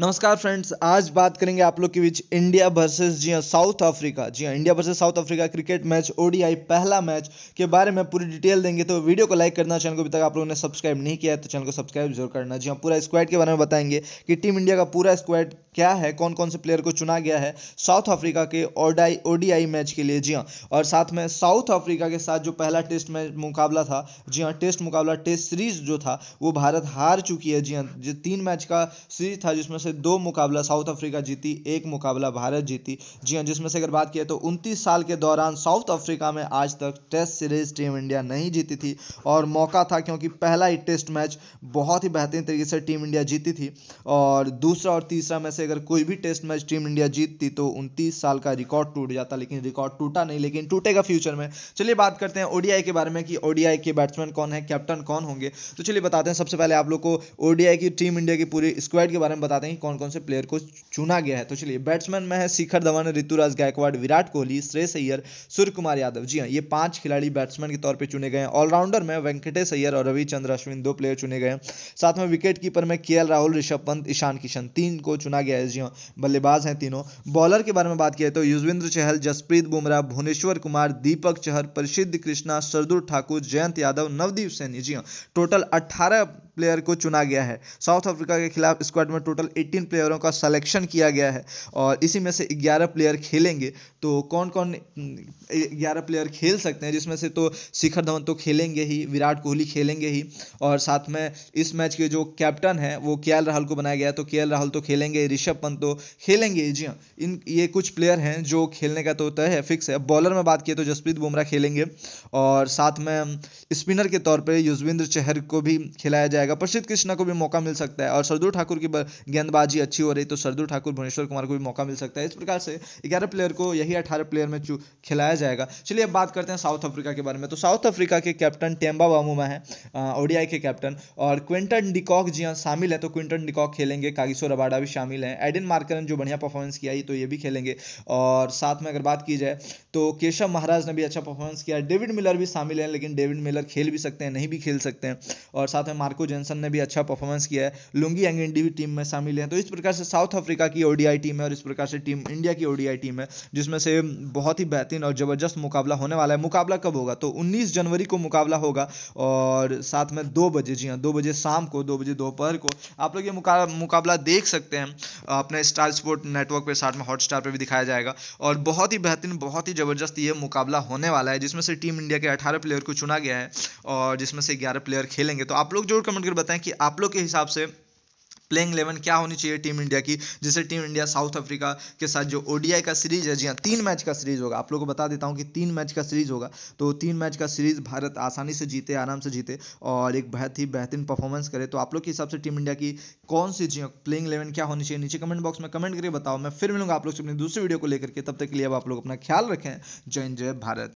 नमस्कार फ्रेंड्स आज बात करेंगे आप लोग के बीच इंडिया वर्सेस जी हाँ साउथ अफ्रीका जी हाँ India versus South Africa cricket match ODI पहला मैच के बारे में पूरी डिटेल देंगे तो वीडियो को लाइक करना चैनल को अभी तक आप लोगों ने सब्सक्राइब नहीं किया है तो चैनल को सब्सक्राइब जरूर करना जी हाँ पूरा स्क्वाड के बारे में बताएंगे कि टीम इंडिया का पूरा स्क्वाड क्या है कौन कौन से प्लेयर को चुना गया है साउथ अफ्रीका के ओडाई ओडीआई मैच के लिए जी हाँ और साथ में साउथ अफ्रीका के साथ जो पहला टेस्ट मैच मुकाबला था जी हाँ टेस्ट मुकाबला टेस्ट सीरीज जो था वो भारत हार चुकी है जी हाँ जो तीन मैच का सीरीज था जिसमें से दो मुकाबला साउथ अफ्रीका जीती एक मुकाबला भारत जीती जी हाँ जिसमें से अगर बात किया तो उनतीस साल के दौरान साउथ अफ्रीका में आज तक टेस्ट सीरीज टीम इंडिया नहीं जीती थी और मौका था क्योंकि पहला ही टेस्ट मैच बहुत ही बेहतरीन तरीके से टीम इंडिया जीती थी और दूसरा और तीसरा में से अगर कोई भी टेस्ट मैच टीम इंडिया जीतती तो उनतीस साल का रिकॉर्ड टूट जाता लेकिन रिकॉर्ड टूटा नहीं लेकिन टूटेगा फ्यूचर में चलिए बात करते हैं ओडीआई के बारे में कि ओडीआई के बैट्समैन कौन है कैप्टन कौन होंगे तो चलिए बताते हैं सबसे पहले आप लोग को ओडीआई की टीम इंडिया की पूरी स्क्वाड के बारे में बताते हैं कौन कौन से प्लेयर को चुना गया है तो चलिए बैट्समैन में है शिखर धवन ऋतुराज गायकवाड़ विराट कोहली श्रेष अय्यर सूर्य कुमार यादव जी हाँ ये पांच खिलाड़ी बैट्समैन के तौर पर चुने गए हैं ऑलराउंडर में वेंकटेश अय्यर और रविचंद्र अश्विन दो प्लेयर चुने गए हैं साथ में विकेट कीपर में के राहुल ऋषभ पंत ईशान किशन तीन को चुना गया हाँ बल्लेबाज हैं तीनों बॉलर के बारे में बात किया तो युजवेंद्र चहल जसप्रीत बुमराह भुवनेश्वर कुमार दीपक चहर प्रसिद्ध कृष्णा सरदुल ठाकुर जयंत यादव नवदीप सैनी जी टोटल हाँ। अट्ठारह प्लेयर को चुना गया है साउथ अफ्रीका के खिलाफ स्क्वाड में टोटल 18 प्लेयरों का सलेक्शन किया गया है और इसी में से 11 प्लेयर खेलेंगे तो कौन कौन 11 प्लेयर खेल सकते हैं जिसमें से तो शिखर धवन तो खेलेंगे ही विराट कोहली खेलेंगे ही और साथ में इस मैच के जो कैप्टन है वो के राहुल को बनाया गया तो के राहुल तो खेलेंगे ऋषभ पंत तो खेलेंगे जी हाँ इन ये कुछ प्लेयर हैं जो खेलने का तो तय है फिक्स है बॉलर में बात किए तो जसप्रीत बुमराह खेलेंगे और साथ में हम्म, स्पिनर के तौर पर युजवेंद्र चहर को भी खिलाया जाएगा प्रसिद्ध कृष्णा को भी मौका मिल सकता है और सरदू ठाकुर की गेंदबाजी अच्छी हो रही तो सरदू ठाकुर भुवनेश्वर कुमार को भी मौका मिल सकता है इस प्रकार से ग्यारह प्लेयर को यही अठारह प्लेयर में खिलाया जाएगा चलिए अब बात करते हैं साउथ अफ्रीका के बारे में तो साउथ अफ्रीका के कैप्टन टेम्बा वामुमा है ओडीआई के कैप्टन और क्विंटन डिकॉक जी शामिल है तो क्विंटन डिकॉक खेलेंगे कागिशोर रबाडा भी शामिल है एडिन मार्कर जो बढ़िया परफॉर्मेंस किया तो ये भी खेलेंगे और साथ में अगर बात की जाए तो केशव महाराज ने भी अच्छा परफॉर्मेंस किया डेविड मिलर भी शामिल है लेकिन डेविड मिलर खेल भी सकते हैं नहीं भी खेल सकते हैं और साथ में मार्को जेंसन ने भी अच्छा परफॉर्मेंस किया है लुंगी एंग इंडी भी टीम में शामिल हैं तो इस प्रकार से साउथ अफ्रीका की ओडीआई टीम है और इस प्रकार से टीम इंडिया की ओडीआई टीम है जिसमें से बहुत ही बेहतरीन और ज़बरदस्त मुकाबला होने वाला है मुकाबला कब होगा तो उन्नीस जनवरी को मुकाबला होगा और साथ में दो बजे जी हाँ दो बजे शाम को दो बजे दोपहर को आप लोग ये मुकाबला देख सकते हैं अपने स्टार स्पोर्ट नेटवर्क पे साथ में हॉट स्टार पर भी दिखाया जाएगा और बहुत ही बेहतरीन बहुत ही ज़बरदस्त ये मुकाबला होने वाला है जिसमें से टीम इंडिया के अठारह प्लेयर को चुना गया है और जिसमें से ग्यारह प्लेयर खेलेंगे तो आप लोग जरूर कमेंट कर बताएं कि आप लोग के हिसाब से प्लेइंग इलेवन क्या होनी चाहिए टीम इंडिया की जैसे टीम इंडिया साउथ अफ्रीका के साथ जो ओडीआई का सीरीज है जी हाँ तीन मैच का सीरीज होगा आप लोग को बता देता हूँ कि तीन मैच का सीरीज होगा तो तीन मैच का सीरीज भारत आसानी से जीते आराम से जीते और एक बहुत ही बेहतरीन परफॉर्मेंस करे तो आप लोग के हिसाब से टीम इंडिया की कौन सी जी प्लेइंग हाँ, इलेवन क्या होनी चाहिए नीचे कमेंट बॉक्स में कमेंट करके बताओ मैं फिर मिलूंगा आप लोग से अपनी दूसरी वीडियो को लेकर के तब तक के लिए अब आप लोग अपना ख्याल रखें जय जय भारत